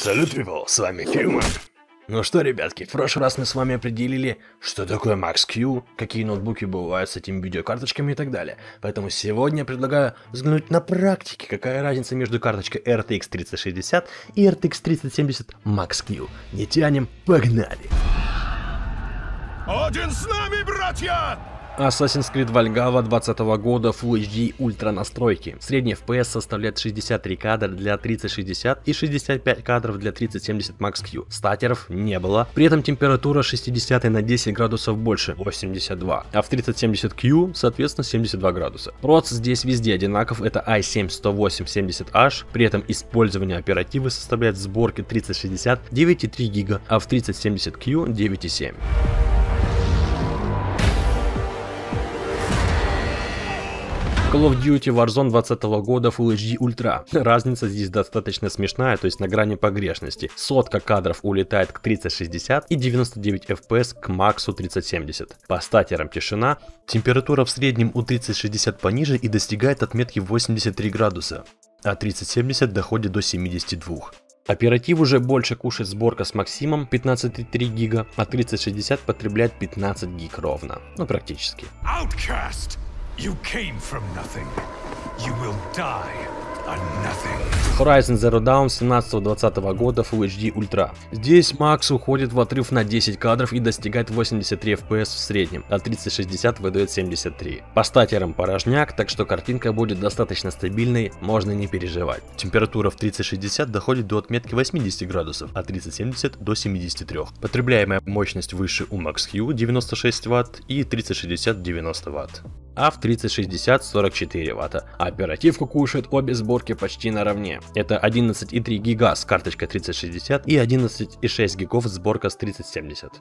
Салют, people, с вами Human. Ну что, ребятки, в прошлый раз мы с вами определили, что такое Max-Q, какие ноутбуки бывают с этими видеокарточками и так далее. Поэтому сегодня я предлагаю взглянуть на практике, какая разница между карточкой RTX 3060 и RTX 3070 Max-Q. Не тянем, погнали! Один с нами, братья! Assassin's Creed Valhalla 2020 года Full HD Ultra настройки. Средний FPS составляет 63 кадра для 3060 и 65 кадров для 3070 Max-Q. Статеров не было. При этом температура 60 на 10 градусов больше, 82. А в 3070Q, соответственно, 72 градуса. Проц здесь везде одинаков, это i7-108-70H. При этом использование оперативы составляет сборки 3060 9,3 гига, а в 3070Q 9,7. Call of Duty Warzone 20 года Full HD Ultra. Разница здесь достаточно смешная, то есть на грани погрешности. Сотка кадров улетает к 3060 и 99 FPS к максу 3070. По статерам тишина. Температура в среднем у 3060 пониже и достигает отметки 83 градуса, а 3070 доходит до 72. Оператив уже больше кушает сборка с Максимом 15,3 гига, а 3060 потребляет 15 гиг ровно. Ну практически. Outcast. You came from nothing. You will die Horizon Zero Dawn 17-20 года Full HD Ultra. Здесь Макс уходит в отрыв на 10 кадров и достигает 83 FPS в среднем, а 3060 выдает 73. По статерам порожняк, так что картинка будет достаточно стабильной, можно не переживать. Температура в 3060 доходит до отметки 80 градусов, а 3070 до 73. Потребляемая мощность выше у Max-Q 96 Вт и 3060 90 Вт а в 3060 44 ватта. Оперативку кушает обе сборки подборке почти наравне. Это 11,3 гига с карточкой 3060 и 11,6 гигов сборка с 3070.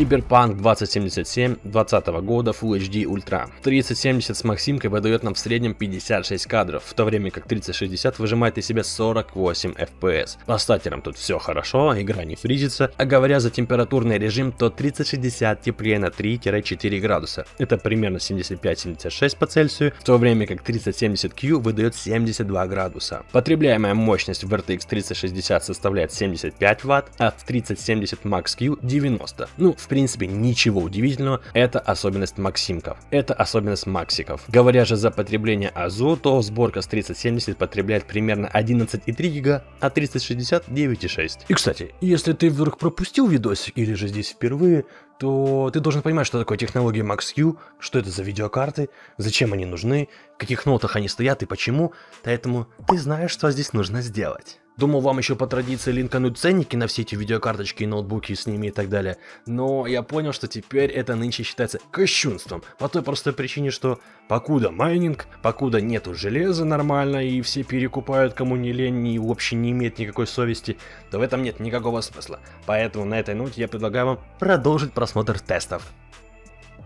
Киберпанк 2077 2020 года Full HD Ultra. 3070 с максимкой выдает нам в среднем 56 кадров, в то время как 3060 выжимает из себя 48 FPS. По статерам тут все хорошо, игра не фризится, а говоря за температурный режим, то 3060 теплее на 3-4 градуса. Это примерно 75-76 по Цельсию, в то время как 3070Q выдает 72 градуса. Потребляемая мощность в RTX 3060 составляет 75 Вт, а в 3070 Max Q 90. Ну, в принципе, ничего удивительного, это особенность максимков, это особенность максиков. Говоря же за потребление АЗУ, то сборка с 3070 потребляет примерно 11,3 гига, а 3060 9,6. И кстати, если ты вдруг пропустил видосик или же здесь впервые, то ты должен понимать, что такое технология Max-Q, что это за видеокарты, зачем они нужны, в каких нотах они стоят и почему, поэтому ты знаешь, что здесь нужно сделать. Думал вам еще по традиции линкануть ценники на все эти видеокарточки и ноутбуки с ними и так далее. Но я понял, что теперь это нынче считается кощунством. По той простой причине, что покуда майнинг, покуда нету железа нормально и все перекупают кому не лень и вообще не имеет никакой совести, то в этом нет никакого смысла. Поэтому на этой ноте я предлагаю вам продолжить просмотр тестов.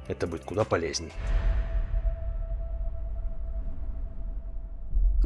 Это будет куда полезнее.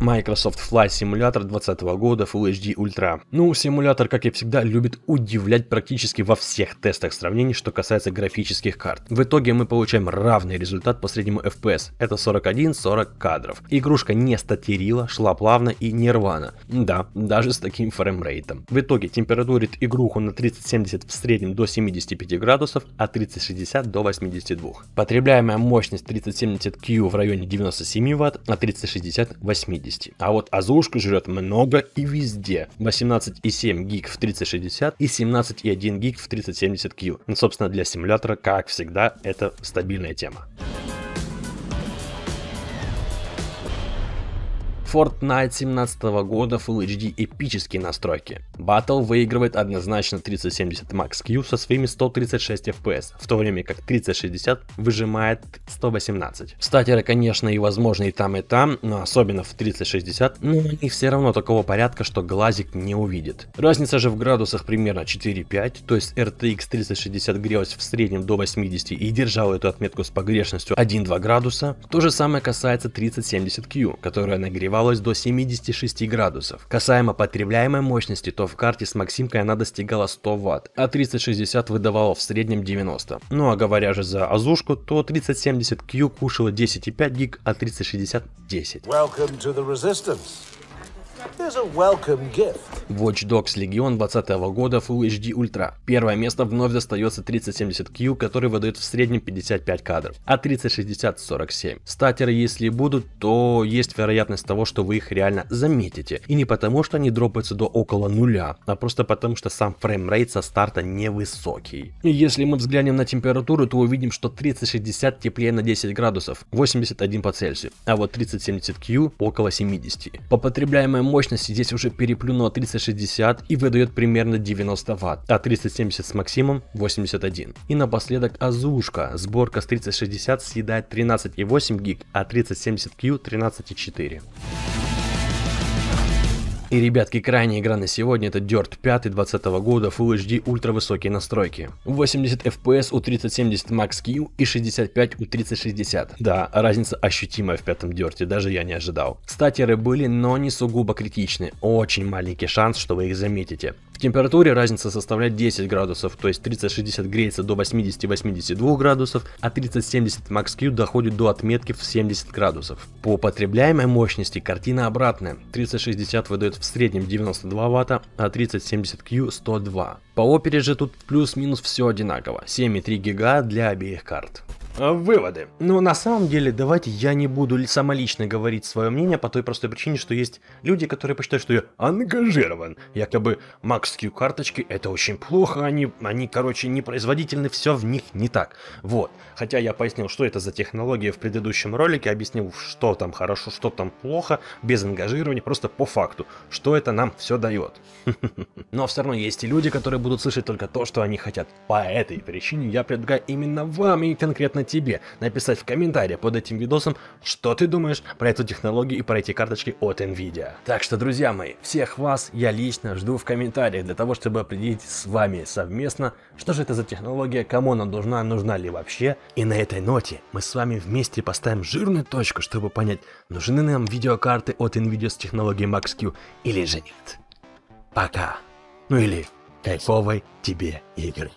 Microsoft Flight Simulator 2020 года Full HD Ultra. Ну, симулятор, как и всегда, любит удивлять практически во всех тестах сравнений, что касается графических карт. В итоге мы получаем равный результат по среднему FPS, это 41-40 кадров. Игрушка не статерила, шла плавно и нервано. Да, даже с таким фреймрейтом. В итоге температурит игруху на 3070 в среднем до 75 градусов, а 3060 до 82. Потребляемая мощность 3070 Q в районе 97 Вт, а 3060 80. 50. А вот Азушка жрет много и везде. 18,7 гиг в 3060 и 17,1 гиг в 3070Q. Ну, собственно, для симулятора, как всегда, это стабильная тема. Fortnite 17 года Full HD эпические настройки. Battle выигрывает однозначно 3070 Max-Q со своими 136 FPS, в то время как 3060 выжимает 118. Статеры, конечно, и возможны и там, и там, но особенно в 3060, но ну, они все равно такого порядка, что глазик не увидит. Разница же в градусах примерно 4,5, то есть RTX 3060 грелась в среднем до 80 и держала эту отметку с погрешностью 1-2 градуса. То же самое касается 3070 Q, которая нагревала оставалось до 76 градусов. Касаемо потребляемой мощности, то в карте с Максимкой она достигала 100 ватт, а 3060 выдавала в среднем 90. Ну а говоря же за Азушку, то 3070Q кушала 10,5 гиг, а 3060 10. Watch Dogs Legion 2020 года Full HD Ultra. Первое место вновь достается 3070Q, который выдает в среднем 55 кадров, а 3060 47. Статеры, если будут, то есть вероятность того, что вы их реально заметите. И не потому, что они дропаются до около нуля, а просто потому, что сам фреймрейт со старта невысокий. И если мы взглянем на температуру, то увидим, что 3060 теплее на 10 градусов, 81 по Цельсию, а вот 3070Q около 70. По потребляемой мощности здесь уже переплюнула 360 и выдает примерно 90 Вт, а 370 с максимум 81. И напоследок Азушка, сборка с 3060 съедает 13,8 гиг, а 3070Q 13,4. И, ребятки, крайняя игра на сегодня это Dirt 5 20 года Full HD ультравысокие настройки. 80 FPS у 3070 Max Q и 65 у 3060. Да, разница ощутимая в пятом Dirt, даже я не ожидал. Статеры были, но не сугубо критичны, очень маленький шанс, что вы их заметите температуре разница составляет 10 градусов, то есть 30-60 греется до 80-82 градусов, а 3070 Max-Q доходит до отметки в 70 градусов. По потребляемой мощности картина обратная. 30-60 выдает в среднем 92 ватта, а 30-70 q 102. По опере же тут плюс-минус все одинаково, 7,3 ГГа для обеих карт. А, выводы. Ну, на самом деле, давайте я не буду самолично говорить свое мнение по той простой причине, что есть люди, которые посчитают, что я ангажирован. Якобы макские карточки это очень плохо, они, они короче, непроизводительны, все в них не так. Вот. Хотя я пояснил, что это за технология в предыдущем ролике, объяснил, что там хорошо, что там плохо, без ангажирования, просто по факту, что это нам все дает. Но все равно есть и люди, которые будут слышать только то, что они хотят. По этой причине я предлагаю именно вам и конкретно тебе написать в комментариях под этим видосом, что ты думаешь про эту технологию и про эти карточки от NVIDIA. Так что, друзья мои, всех вас я лично жду в комментариях для того, чтобы определить с вами совместно, что же это за технология, кому она нужна, нужна ли вообще. И на этой ноте мы с вами вместе поставим жирную точку, чтобы понять, нужны нам видеокарты от NVIDIA с технологией Max-Q или же нет. Пока. Ну или кайфовой тебе игры.